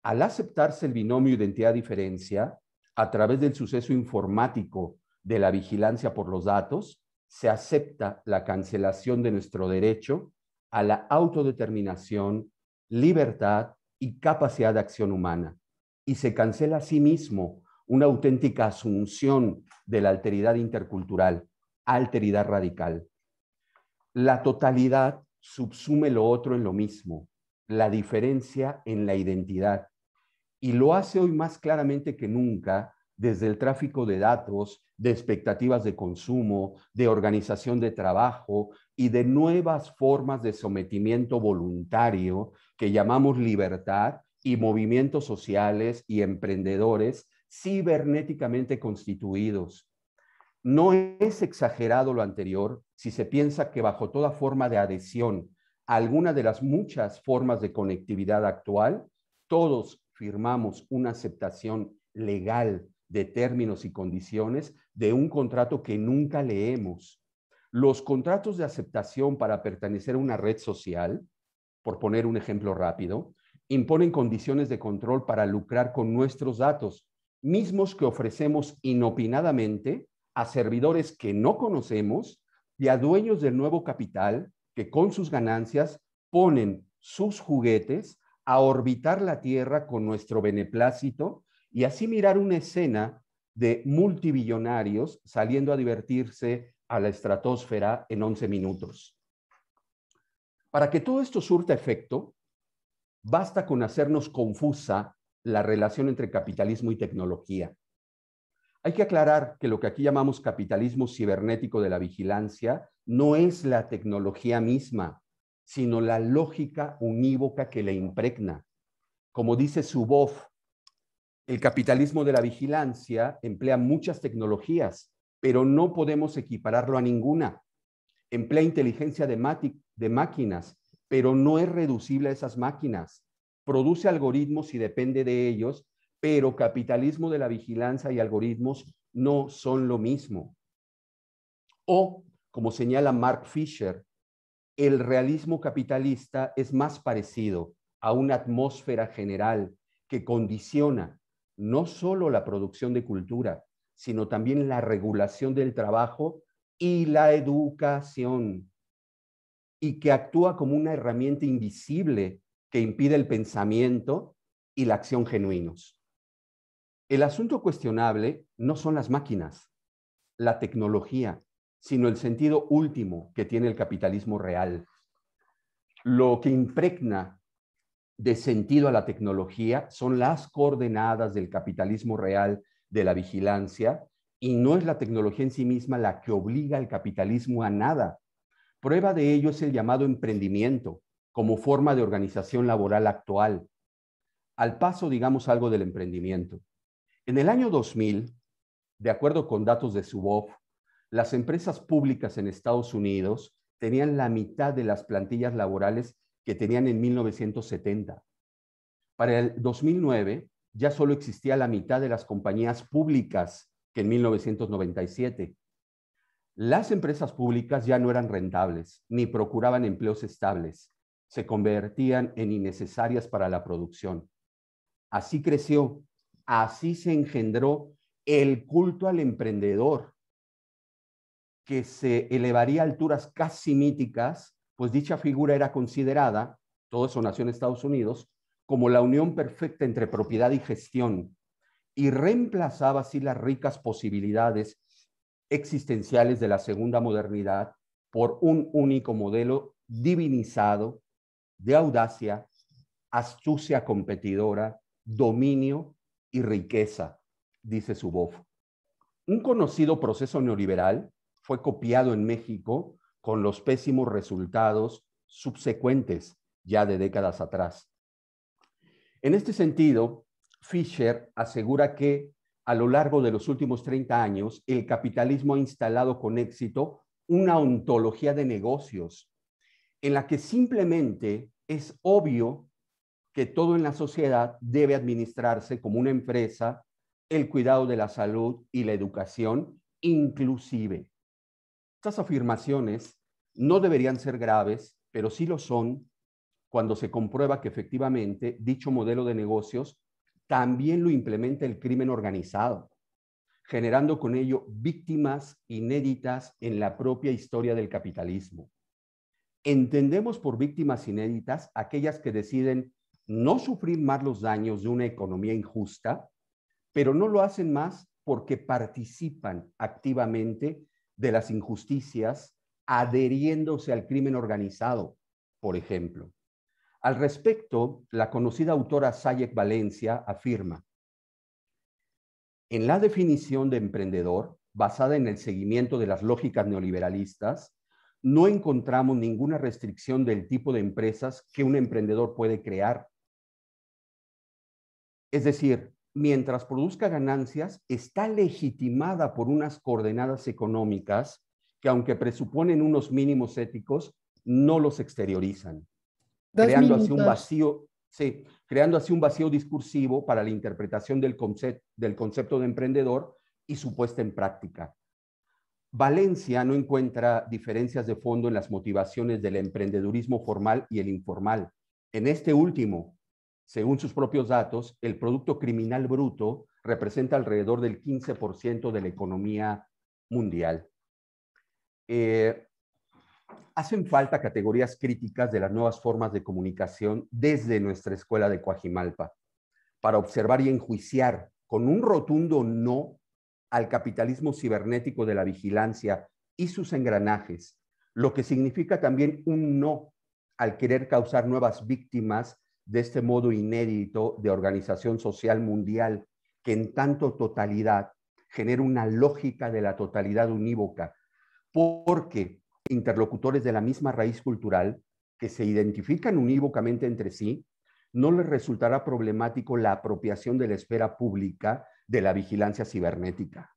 Al aceptarse el binomio identidad-diferencia, a través del suceso informático de la vigilancia por los datos, se acepta la cancelación de nuestro derecho a la autodeterminación, libertad y capacidad de acción humana. Y se cancela a sí mismo una auténtica asunción de la alteridad intercultural, alteridad radical. La totalidad subsume lo otro en lo mismo, la diferencia en la identidad. Y lo hace hoy más claramente que nunca desde el tráfico de datos, de expectativas de consumo, de organización de trabajo y de nuevas formas de sometimiento voluntario que llamamos libertad y movimientos sociales y emprendedores cibernéticamente constituidos, no es exagerado lo anterior si se piensa que bajo toda forma de adhesión a alguna de las muchas formas de conectividad actual, todos firmamos una aceptación legal de términos y condiciones de un contrato que nunca leemos. Los contratos de aceptación para pertenecer a una red social, por poner un ejemplo rápido, imponen condiciones de control para lucrar con nuestros datos, mismos que ofrecemos inopinadamente a servidores que no conocemos y a dueños del nuevo capital que con sus ganancias ponen sus juguetes a orbitar la Tierra con nuestro beneplácito y así mirar una escena de multibillonarios saliendo a divertirse a la estratosfera en 11 minutos. Para que todo esto surta efecto, basta con hacernos confusa la relación entre capitalismo y tecnología. Hay que aclarar que lo que aquí llamamos capitalismo cibernético de la vigilancia no es la tecnología misma, sino la lógica unívoca que le impregna. Como dice Zuboff, el capitalismo de la vigilancia emplea muchas tecnologías, pero no podemos equipararlo a ninguna. Emplea inteligencia de máquinas, pero no es reducible a esas máquinas. Produce algoritmos y depende de ellos, pero capitalismo de la vigilancia y algoritmos no son lo mismo. O, como señala Mark Fisher, el realismo capitalista es más parecido a una atmósfera general que condiciona no solo la producción de cultura, sino también la regulación del trabajo y la educación, y que actúa como una herramienta invisible que impide el pensamiento y la acción genuinos. El asunto cuestionable no son las máquinas, la tecnología, sino el sentido último que tiene el capitalismo real. Lo que impregna de sentido a la tecnología son las coordenadas del capitalismo real de la vigilancia y no es la tecnología en sí misma la que obliga al capitalismo a nada. Prueba de ello es el llamado emprendimiento como forma de organización laboral actual. Al paso, digamos algo del emprendimiento. En el año 2000, de acuerdo con datos de Subov, las empresas públicas en Estados Unidos tenían la mitad de las plantillas laborales que tenían en 1970. Para el 2009 ya solo existía la mitad de las compañías públicas que en 1997. Las empresas públicas ya no eran rentables ni procuraban empleos estables. Se convertían en innecesarias para la producción. Así creció así se engendró el culto al emprendedor, que se elevaría a alturas casi míticas, pues dicha figura era considerada, todo eso nació en Estados Unidos, como la unión perfecta entre propiedad y gestión, y reemplazaba así las ricas posibilidades existenciales de la segunda modernidad por un único modelo divinizado de audacia, astucia competidora, dominio y riqueza, dice Zuboff. Un conocido proceso neoliberal fue copiado en México con los pésimos resultados subsecuentes ya de décadas atrás. En este sentido, Fisher asegura que a lo largo de los últimos 30 años, el capitalismo ha instalado con éxito una ontología de negocios en la que simplemente es obvio que todo en la sociedad debe administrarse como una empresa, el cuidado de la salud y la educación inclusive. Estas afirmaciones no deberían ser graves, pero sí lo son cuando se comprueba que efectivamente dicho modelo de negocios también lo implementa el crimen organizado, generando con ello víctimas inéditas en la propia historia del capitalismo. Entendemos por víctimas inéditas aquellas que deciden no sufrir más los daños de una economía injusta, pero no lo hacen más porque participan activamente de las injusticias adheriéndose al crimen organizado, por ejemplo. Al respecto, la conocida autora Sayek Valencia afirma, en la definición de emprendedor, basada en el seguimiento de las lógicas neoliberalistas, no encontramos ninguna restricción del tipo de empresas que un emprendedor puede crear es decir, mientras produzca ganancias, está legitimada por unas coordenadas económicas que aunque presuponen unos mínimos éticos, no los exteriorizan, creando así un vacío, creando así un vacío discursivo para la interpretación del, del concepto de emprendedor y su puesta en práctica. Valencia no encuentra diferencias de fondo en las motivaciones del emprendedurismo formal y el informal. En este último, según sus propios datos, el Producto Criminal Bruto representa alrededor del 15% de la economía mundial. Eh, hacen falta categorías críticas de las nuevas formas de comunicación desde nuestra escuela de Coajimalpa para observar y enjuiciar con un rotundo no al capitalismo cibernético de la vigilancia y sus engranajes, lo que significa también un no al querer causar nuevas víctimas de este modo inédito de organización social mundial que en tanto totalidad genera una lógica de la totalidad unívoca, porque interlocutores de la misma raíz cultural que se identifican unívocamente entre sí, no les resultará problemático la apropiación de la esfera pública de la vigilancia cibernética.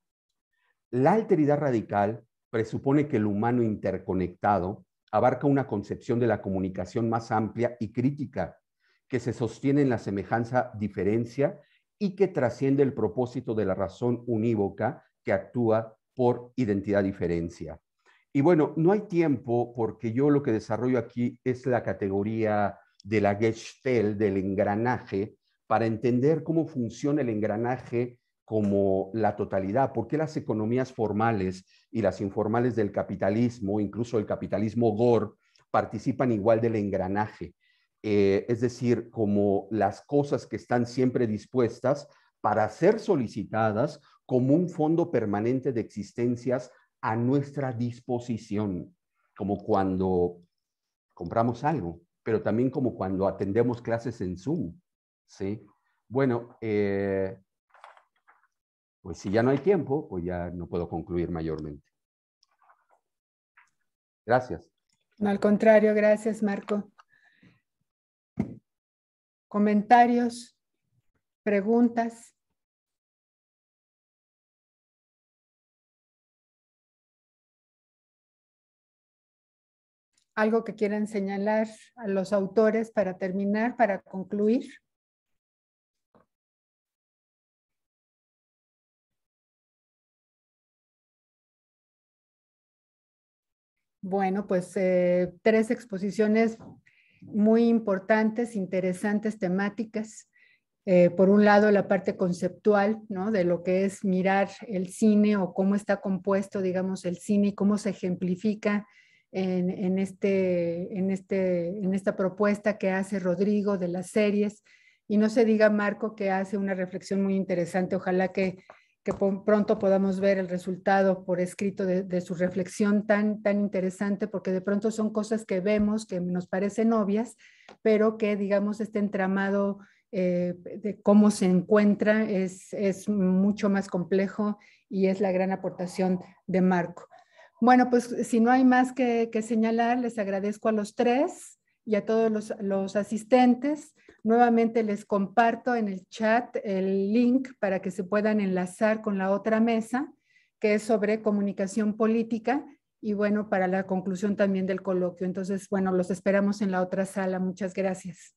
La alteridad radical presupone que el humano interconectado abarca una concepción de la comunicación más amplia y crítica que se sostiene en la semejanza diferencia y que trasciende el propósito de la razón unívoca que actúa por identidad diferencia. Y bueno, no hay tiempo porque yo lo que desarrollo aquí es la categoría de la gestel del engranaje, para entender cómo funciona el engranaje como la totalidad, por qué las economías formales y las informales del capitalismo, incluso el capitalismo gore, participan igual del engranaje eh, es decir, como las cosas que están siempre dispuestas para ser solicitadas como un fondo permanente de existencias a nuestra disposición, como cuando compramos algo, pero también como cuando atendemos clases en Zoom, ¿sí? Bueno, eh, pues si ya no hay tiempo, pues ya no puedo concluir mayormente. Gracias. No, al contrario, gracias Marco comentarios, preguntas. Algo que quieran señalar a los autores para terminar, para concluir. Bueno, pues eh, tres exposiciones muy importantes, interesantes temáticas. Eh, por un lado, la parte conceptual, ¿no? De lo que es mirar el cine o cómo está compuesto, digamos, el cine y cómo se ejemplifica en, en, este, en, este, en esta propuesta que hace Rodrigo de las series. Y no se diga, Marco, que hace una reflexión muy interesante. Ojalá que que pronto podamos ver el resultado por escrito de, su reflexión tan, tan interesante, porque de pronto son cosas que vemos, que nos parecen obvias, pero que, digamos, este entramado eh, de cómo se encuentra es, mucho más complejo y es la gran aportación de Marco. Bueno, pues si no hay más que, señalar, les agradezco a los tres y a todos los, los asistentes. Nuevamente les comparto en el chat el link para que se puedan enlazar con la otra mesa, que es sobre comunicación política y bueno, para la conclusión también del coloquio. Entonces, bueno, los esperamos en la otra sala. Muchas gracias.